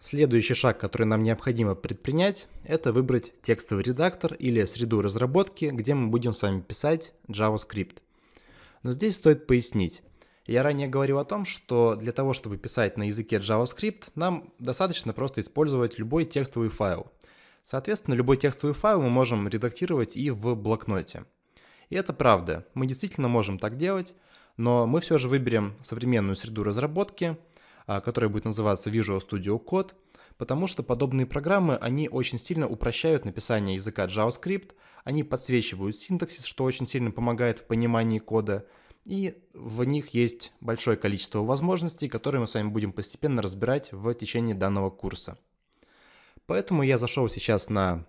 Следующий шаг, который нам необходимо предпринять, это выбрать текстовый редактор или среду разработки, где мы будем с вами писать JavaScript. Но здесь стоит пояснить. Я ранее говорил о том, что для того, чтобы писать на языке JavaScript, нам достаточно просто использовать любой текстовый файл. Соответственно, любой текстовый файл мы можем редактировать и в блокноте. И это правда, мы действительно можем так делать, но мы все же выберем современную среду разработки – а, которая будет называться Visual Studio Code, потому что подобные программы, они очень сильно упрощают написание языка JavaScript, они подсвечивают синтаксис, что очень сильно помогает в понимании кода, и в них есть большое количество возможностей, которые мы с вами будем постепенно разбирать в течение данного курса. Поэтому я зашел сейчас на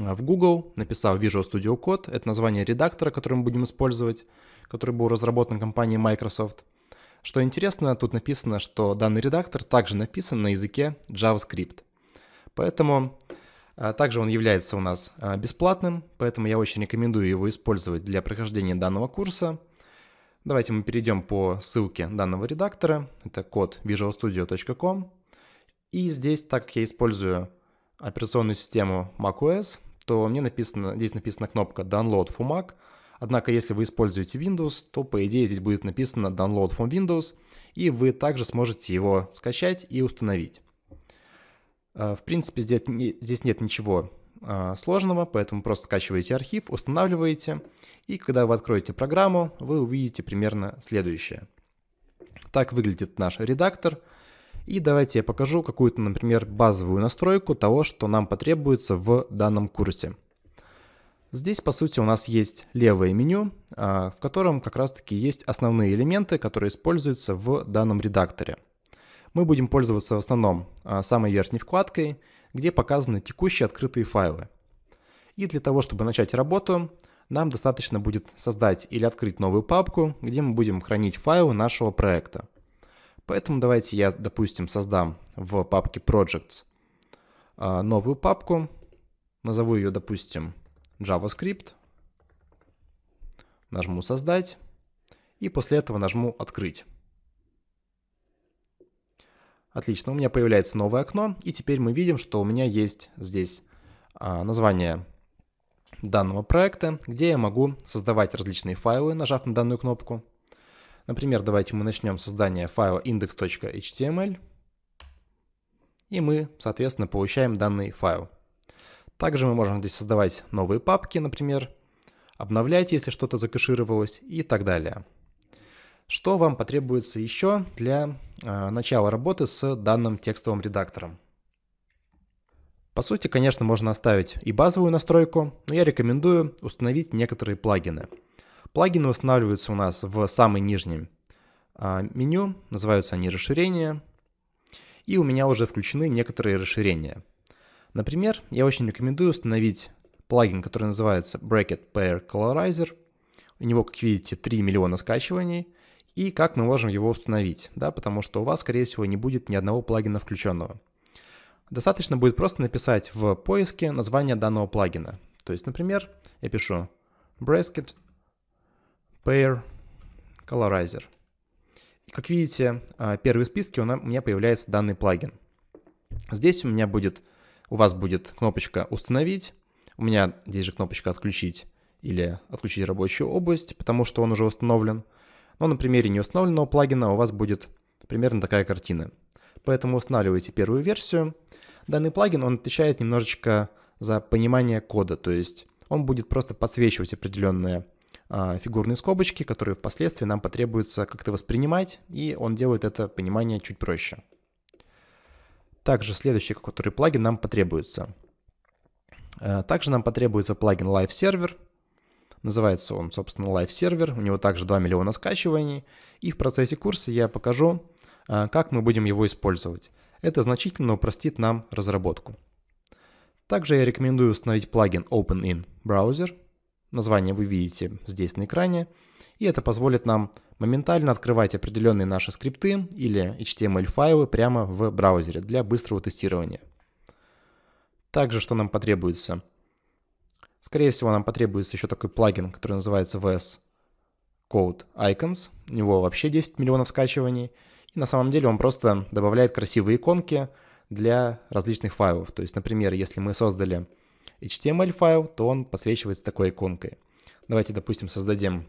а, в Google, написал Visual Studio Code, это название редактора, который мы будем использовать, который был разработан компанией Microsoft – что интересно, тут написано, что данный редактор также написан на языке JavaScript. Поэтому а, также он является у нас а, бесплатным, поэтому я очень рекомендую его использовать для прохождения данного курса. Давайте мы перейдем по ссылке данного редактора. Это код visualstudio.com. И здесь, так как я использую операционную систему macOS, то мне написано, здесь написана кнопка «Download for Mac», Однако, если вы используете Windows, то, по идее, здесь будет написано Download from Windows, и вы также сможете его скачать и установить. Э, в принципе, здесь нет ничего а, сложного, поэтому просто скачиваете архив, устанавливаете, и когда вы откроете программу, вы увидите примерно следующее. Так выглядит наш редактор. И давайте я покажу какую-то, например, базовую настройку того, что нам потребуется в данном курсе. Здесь, по сути, у нас есть левое меню, а, в котором как раз-таки есть основные элементы, которые используются в данном редакторе. Мы будем пользоваться в основном а, самой верхней вкладкой, где показаны текущие открытые файлы. И для того, чтобы начать работу, нам достаточно будет создать или открыть новую папку, где мы будем хранить файлы нашего проекта. Поэтому давайте я, допустим, создам в папке Projects а, новую папку, назову ее, допустим, JavaScript, нажму «Создать» и после этого нажму «Открыть». Отлично, у меня появляется новое окно, и теперь мы видим, что у меня есть здесь а, название данного проекта, где я могу создавать различные файлы, нажав на данную кнопку. Например, давайте мы начнем создание файла index.html, и мы, соответственно, получаем данный файл. Также мы можем здесь создавать новые папки, например, обновлять, если что-то закэшировалось и так далее. Что вам потребуется еще для э, начала работы с данным текстовым редактором? По сути, конечно, можно оставить и базовую настройку, но я рекомендую установить некоторые плагины. Плагины устанавливаются у нас в самом нижнем э, меню, называются они расширения, и у меня уже включены некоторые расширения – Например, я очень рекомендую установить плагин, который называется Bracket Pair Colorizer. У него, как видите, 3 миллиона скачиваний. И как мы можем его установить, да, потому что у вас, скорее всего, не будет ни одного плагина включенного. Достаточно будет просто написать в поиске название данного плагина. То есть, например, я пишу Bracket Pair Colorizer. И как видите, а, первый в списке у меня появляется данный плагин. Здесь у меня будет у вас будет кнопочка «Установить», у меня здесь же кнопочка «Отключить» или «Отключить рабочую область», потому что он уже установлен. Но на примере не установленного плагина у вас будет примерно такая картина. Поэтому устанавливайте первую версию. Данный плагин, он отвечает немножечко за понимание кода, то есть он будет просто подсвечивать определенные а, фигурные скобочки, которые впоследствии нам потребуется как-то воспринимать, и он делает это понимание чуть проще. Также следующий, который плагин нам потребуется. Э, также нам потребуется плагин Live Server. Называется он, собственно, Live Server. У него также 2 миллиона скачиваний. И в процессе курса я покажу, э, как мы будем его использовать. Это значительно упростит нам разработку. Также я рекомендую установить плагин Open in Browser. Название вы видите здесь на экране. И это позволит нам моментально открывать определенные наши скрипты или HTML-файлы прямо в браузере для быстрого тестирования. Также что нам потребуется? Скорее всего, нам потребуется еще такой плагин, который называется VS Code Icons. У него вообще 10 миллионов скачиваний. И на самом деле он просто добавляет красивые иконки для различных файлов. То есть, например, если мы создали HTML файл, то он подсвечивается такой иконкой. Давайте, допустим, создадим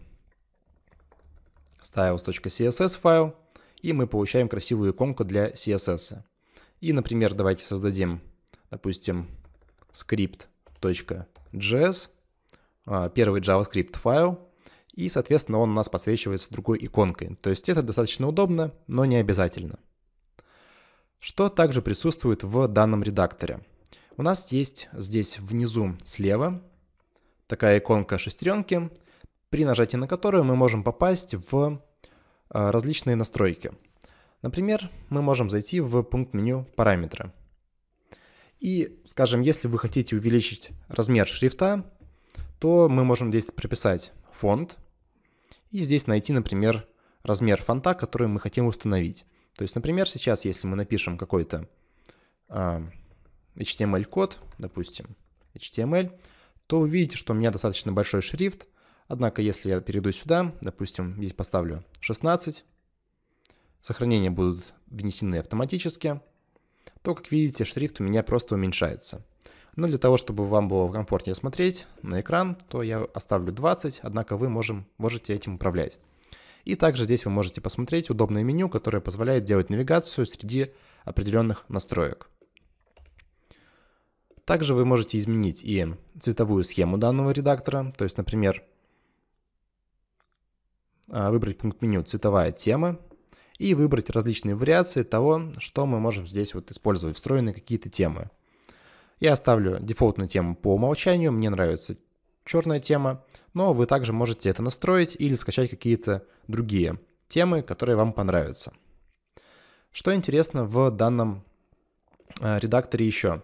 styles.css файл, и мы получаем красивую иконку для CSS. И, например, давайте создадим, допустим, script.js, а, первый JavaScript файл, и, соответственно, он у нас подсвечивается другой иконкой. То есть это достаточно удобно, но не обязательно. Что также присутствует в данном редакторе? У нас есть здесь внизу слева такая иконка шестеренки, при нажатии на которую мы можем попасть в а, различные настройки. Например, мы можем зайти в пункт меню «Параметры». И, скажем, если вы хотите увеличить размер шрифта, то мы можем здесь прописать фонд и здесь найти, например, размер фонта, который мы хотим установить. То есть, например, сейчас, если мы напишем какой-то э, а, HTML-код, допустим, HTML, то вы видите, что у меня достаточно большой шрифт, Однако, если я перейду сюда, допустим, здесь поставлю 16, сохранения будут внесены автоматически, то, как видите, шрифт у меня просто уменьшается. Но для того, чтобы вам было комфортнее смотреть на экран, то я оставлю 20, однако вы можем, можете этим управлять. И также здесь вы можете посмотреть удобное меню, которое позволяет делать навигацию среди определенных настроек. Также вы можете изменить и цветовую схему данного редактора, то есть, например, а, выбрать пункт меню «Цветовая тема» и выбрать различные вариации того, что мы можем здесь вот использовать, встроенные какие-то темы. Я оставлю дефолтную тему по умолчанию, мне нравится черная тема, но вы также можете это настроить или скачать какие-то другие темы, которые вам понравятся. Что интересно в данном а, редакторе еще?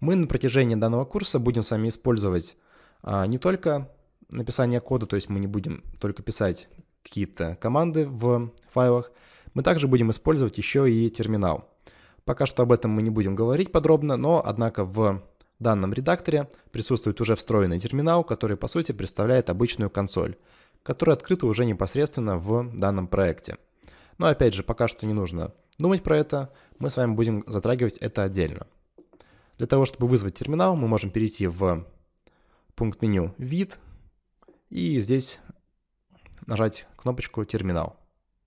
Мы на протяжении данного курса будем с вами использовать а, не только написание кода, то есть мы не будем только писать какие-то команды в файлах, мы также будем использовать еще и терминал. Пока что об этом мы не будем говорить подробно, но однако в данном редакторе присутствует уже встроенный терминал, который по сути представляет обычную консоль, которая открыта уже непосредственно в данном проекте. Но опять же, пока что не нужно думать про это, мы с вами будем затрагивать это отдельно. Для того, чтобы вызвать терминал, мы можем перейти в пункт меню «Вид» и здесь нажать кнопочку «Терминал».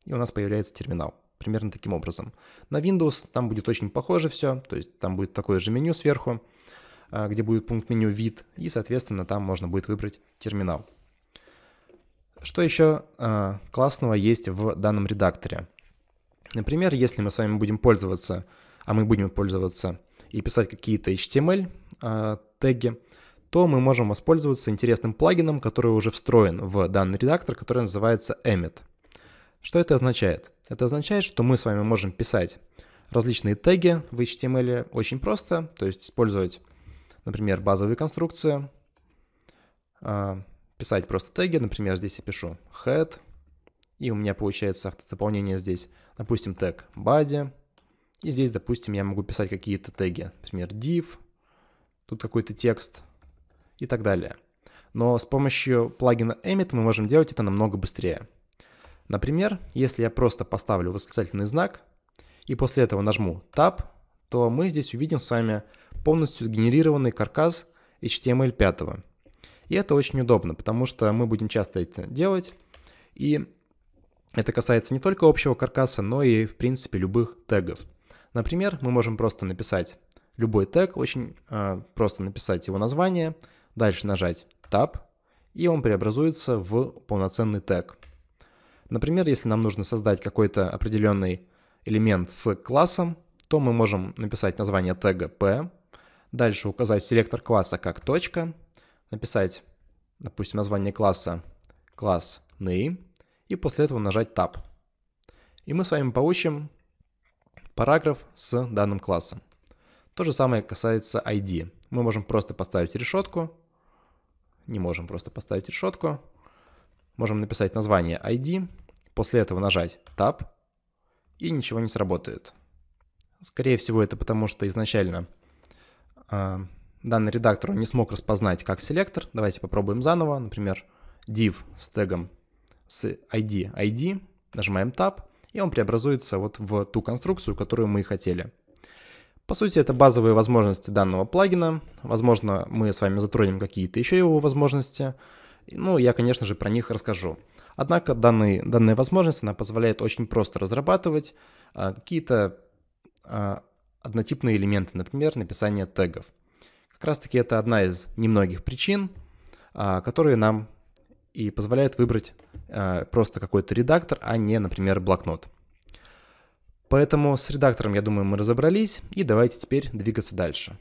И у нас появляется терминал. Примерно таким образом. На Windows там будет очень похоже все, то есть там будет такое же меню сверху, а, где будет пункт меню «Вид», и, соответственно, там можно будет выбрать терминал. Что еще а, классного есть в данном редакторе? Например, если мы с вами будем пользоваться, а мы будем пользоваться и писать какие-то HTML-теги, а, то мы можем воспользоваться интересным плагином, который уже встроен в данный редактор, который называется Emmet. Что это означает? Это означает, что мы с вами можем писать различные теги в HTML очень просто, то есть использовать, например, базовые конструкции, а, писать просто теги, например, здесь я пишу head, и у меня получается автозаполнение здесь, допустим, тег body, и здесь, допустим, я могу писать какие-то теги, например, div, тут какой-то текст, и так далее. Но с помощью плагина Emmet мы можем делать это намного быстрее. Например, если я просто поставлю восклицательный знак и после этого нажму Tab, то мы здесь увидим с вами полностью сгенерированный каркас HTML5. И это очень удобно, потому что мы будем часто это делать, и это касается не только общего каркаса, но и, в принципе, любых тегов. Например, мы можем просто написать любой тег, очень э, просто написать его название – Дальше нажать Tab, и он преобразуется в полноценный тег. Например, если нам нужно создать какой-то определенный элемент с классом, то мы можем написать название тега P, дальше указать селектор класса как точка, написать, допустим, название класса класс name и после этого нажать Tab. И мы с вами получим параграф с данным классом. То же самое касается ID. Мы можем просто поставить решетку, не можем просто поставить решетку. Можем написать название ID, после этого нажать Tab, и ничего не сработает. Скорее всего, это потому, что изначально а, данный редактор не смог распознать как селектор. Давайте попробуем заново. Например, div с тегом с ID, ID, нажимаем Tab, и он преобразуется вот в ту конструкцию, которую мы хотели. По сути, это базовые возможности данного плагина. Возможно, мы с вами затронем какие-то еще его возможности. Ну, я, конечно же, про них расскажу. Однако данные, данная возможность, она позволяет очень просто разрабатывать а, какие-то а, однотипные элементы, например, написание тегов. Как раз-таки это одна из немногих причин, а, которые нам и позволяют выбрать а, просто какой-то редактор, а не, например, блокнот. Поэтому с редактором, я думаю, мы разобрались, и давайте теперь двигаться дальше.